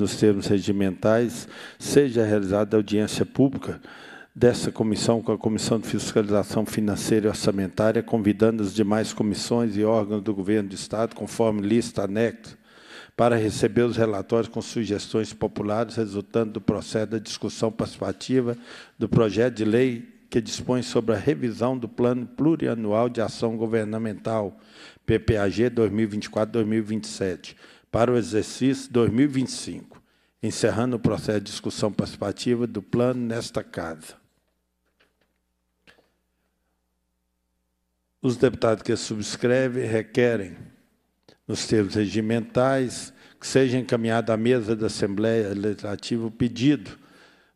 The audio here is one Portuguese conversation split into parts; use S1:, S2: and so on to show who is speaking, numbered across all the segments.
S1: nos termos regimentais, seja realizada audiência pública dessa comissão com a Comissão de Fiscalização Financeira e Orçamentária, convidando as demais comissões e órgãos do Governo do Estado, conforme lista anexa, para receber os relatórios com sugestões populares resultando do processo da discussão participativa do projeto de lei que dispõe sobre a revisão do Plano Plurianual de Ação Governamental, PPAG 2024-2027, para o exercício 2025 encerrando o processo de discussão participativa do plano nesta casa. Os deputados que subscrevem requerem, nos termos regimentais, que seja encaminhado à mesa da Assembleia Legislativa o pedido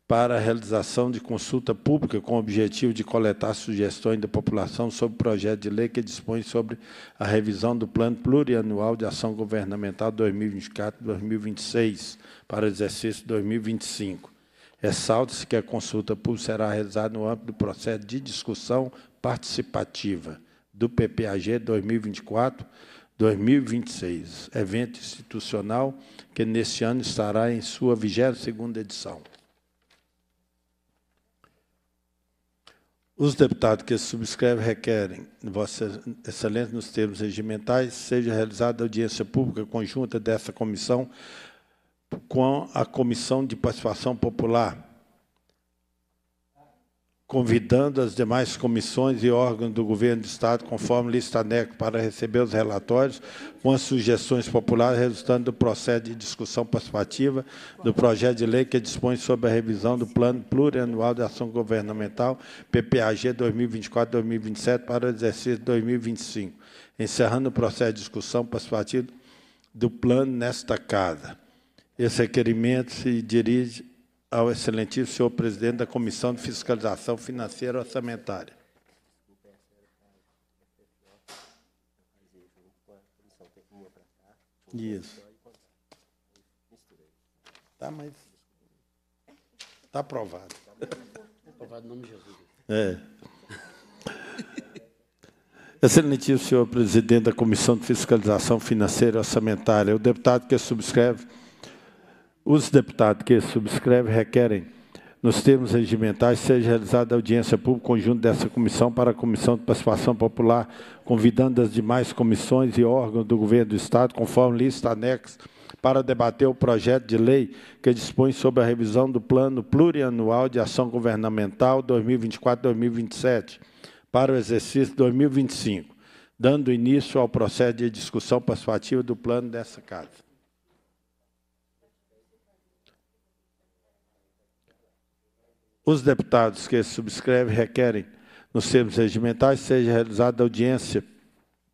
S1: para a realização de consulta pública com o objetivo de coletar sugestões da população sobre o projeto de lei que dispõe sobre a revisão do Plano Plurianual de Ação Governamental 2024-2026 para o exercício 2025. ressalte se que a consulta pública será realizada no âmbito do processo de discussão participativa do PPAG 2024 2026, evento institucional que neste ano estará em sua 22ª edição. Os deputados que subscrevem requerem, Vossa Excelência, nos termos regimentais, seja realizada audiência pública conjunta dessa comissão com a Comissão de Participação Popular, convidando as demais comissões e órgãos do Governo do Estado, conforme lista anexo, para receber os relatórios com as sugestões populares resultando do processo de discussão participativa do projeto de lei que dispõe sobre a revisão do Plano Plurianual de Ação Governamental, PPAG 2024-2027, para o exercício 2025, encerrando o processo de discussão participativa do plano nesta Casa. Esse requerimento se dirige ao excelentíssimo senhor presidente da Comissão de Fiscalização Financeira e Orçamentária. Isso. Tá, mas. Está aprovado.
S2: Aprovado em nome de Jesus.
S1: É. Excelentíssimo senhor presidente da Comissão de Fiscalização Financeira e Orçamentária, o deputado que subscreve os deputados que subscrevem requerem, nos termos regimentais, seja realizada audiência pública conjunta dessa comissão para a Comissão de Participação Popular, convidando as demais comissões e órgãos do Governo do Estado, conforme lista anexa, para debater o projeto de lei que dispõe sobre a revisão do Plano Plurianual de Ação Governamental 2024-2027 para o exercício 2025, dando início ao processo de discussão participativa do plano dessa Casa. Os deputados que subscrevem requerem, nos termos regimentais, seja realizada audiência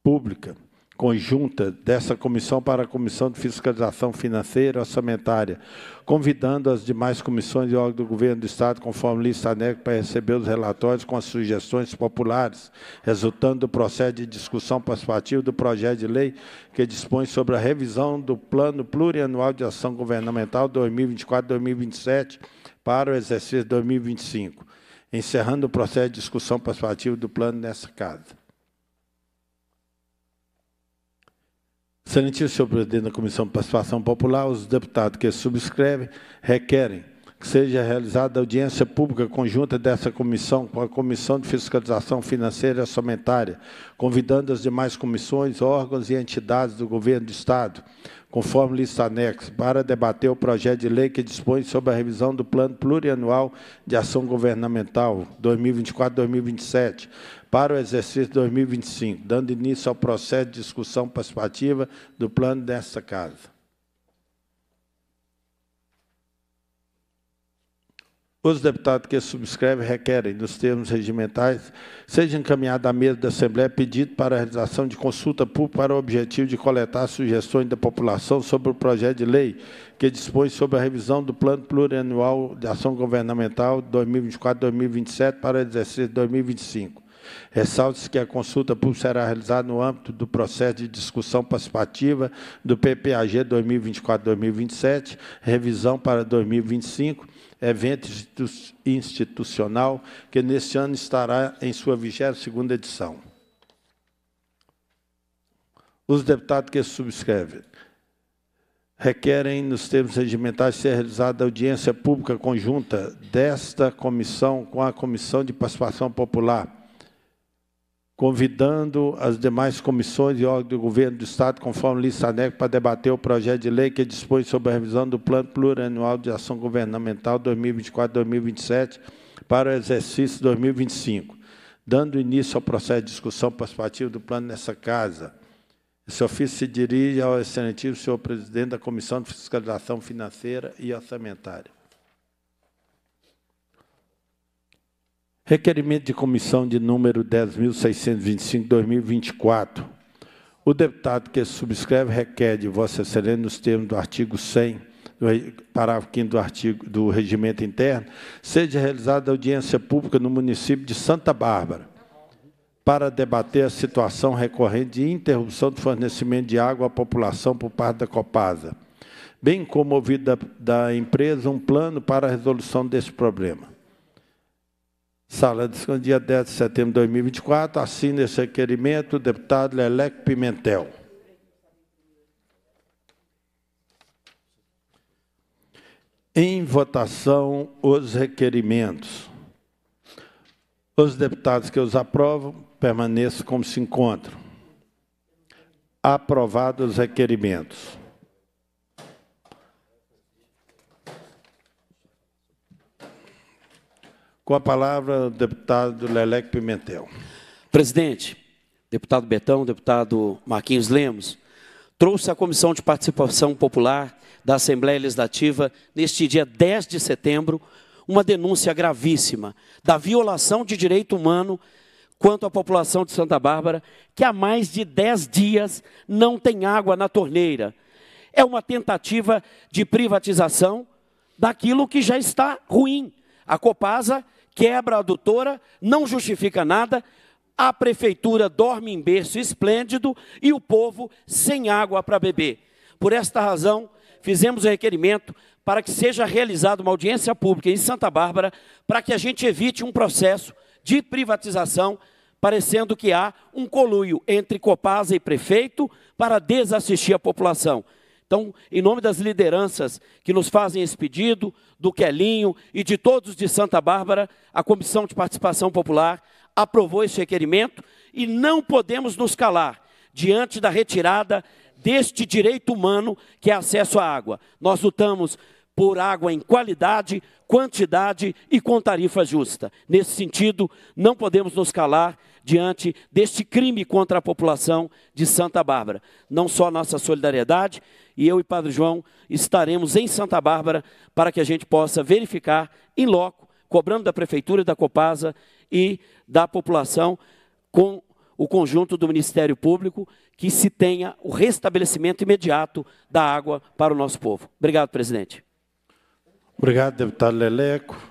S1: pública conjunta dessa comissão para a Comissão de Fiscalização Financeira e Orçamentária, convidando as demais comissões e órgãos do Governo do Estado, conforme lista anexa, para receber os relatórios com as sugestões populares, resultando do processo de discussão participativa do projeto de lei que dispõe sobre a revisão do Plano Plurianual de Ação Governamental 2024-2027, para o exercício 2025, encerrando o processo de discussão participativa do plano nessa casa. Excelentíssimo senhor presidente da Comissão de Participação Popular, os deputados que subscrevem requerem que seja realizada audiência pública conjunta dessa comissão com a Comissão de Fiscalização Financeira e Orçamentária, convidando as demais comissões, órgãos e entidades do Governo do Estado, conforme lista anexa, para debater o projeto de lei que dispõe sobre a revisão do Plano Plurianual de Ação Governamental 2024-2027 para o exercício 2025, dando início ao processo de discussão participativa do plano desta Casa. Os deputados que subscrevem requerem, nos termos regimentais, seja encaminhado à mesa da Assembleia pedido para a realização de consulta pública para o objetivo de coletar sugestões da população sobre o projeto de lei que dispõe sobre a revisão do Plano Plurianual de Ação Governamental 2024-2027 para exercício 2025. Ressalta-se que a consulta pública será realizada no âmbito do processo de discussão participativa do PPAG 2024-2027, revisão para 2025, evento institucional, que neste ano estará em sua 22ª edição. Os deputados que subscrevem requerem, nos termos regimentais, ser realizada audiência pública conjunta desta comissão com a Comissão de Participação Popular, convidando as demais comissões e órgãos do governo do Estado, conforme lista anexa, para debater o projeto de lei que dispõe sobre a revisão do Plano Plurianual de Ação Governamental 2024-2027 para o exercício 2025, dando início ao processo de discussão participativa do plano nessa casa. Esse ofício se dirige ao excelentíssimo senhor presidente da Comissão de Fiscalização Financeira e Orçamentária. Requerimento de comissão de número 10.625-2024. O deputado que subscreve requer de Vossa Excelência, nos termos do artigo 100, parágrafo 5 do artigo do Regimento Interno, seja realizada audiência pública no município de Santa Bárbara para debater a situação recorrente de interrupção do fornecimento de água à população por parte da Copasa, bem como ouvido da, da empresa um plano para a resolução desse problema. Sala de discussão, dia 10 de setembro de 2024. Assina esse requerimento, deputado Lelec Pimentel. Em votação, os requerimentos. Os deputados que os aprovam permaneçam como se encontram. Aprovados os requerimentos. Com a palavra,
S2: deputado Lelec Pimentel. Presidente, deputado Betão, deputado Marquinhos Lemos, trouxe a Comissão de Participação Popular da Assembleia Legislativa, neste dia 10 de setembro, uma denúncia gravíssima da violação de direito humano quanto à população de Santa Bárbara, que há mais de 10 dias não tem água na torneira. É uma tentativa de privatização daquilo que já está ruim. A Copasa quebra a adutora, não justifica nada, a prefeitura dorme em berço esplêndido e o povo sem água para beber. Por esta razão, fizemos o um requerimento para que seja realizada uma audiência pública em Santa Bárbara, para que a gente evite um processo de privatização, parecendo que há um coluio entre Copasa e prefeito para desassistir a população. Então, em nome das lideranças que nos fazem esse pedido, do Quelinho e de todos de Santa Bárbara, a Comissão de Participação Popular aprovou esse requerimento e não podemos nos calar diante da retirada deste direito humano que é acesso à água. Nós lutamos por água em qualidade, quantidade e com tarifa justa. Nesse sentido, não podemos nos calar diante deste crime contra a população de Santa Bárbara. Não só a nossa solidariedade, e eu e Padre João estaremos em Santa Bárbara para que a gente possa verificar em loco, cobrando da Prefeitura, da Copasa e da população, com o conjunto do Ministério Público, que se tenha o restabelecimento imediato da água para o nosso povo. Obrigado, presidente.
S1: Obrigado, deputado Leleco.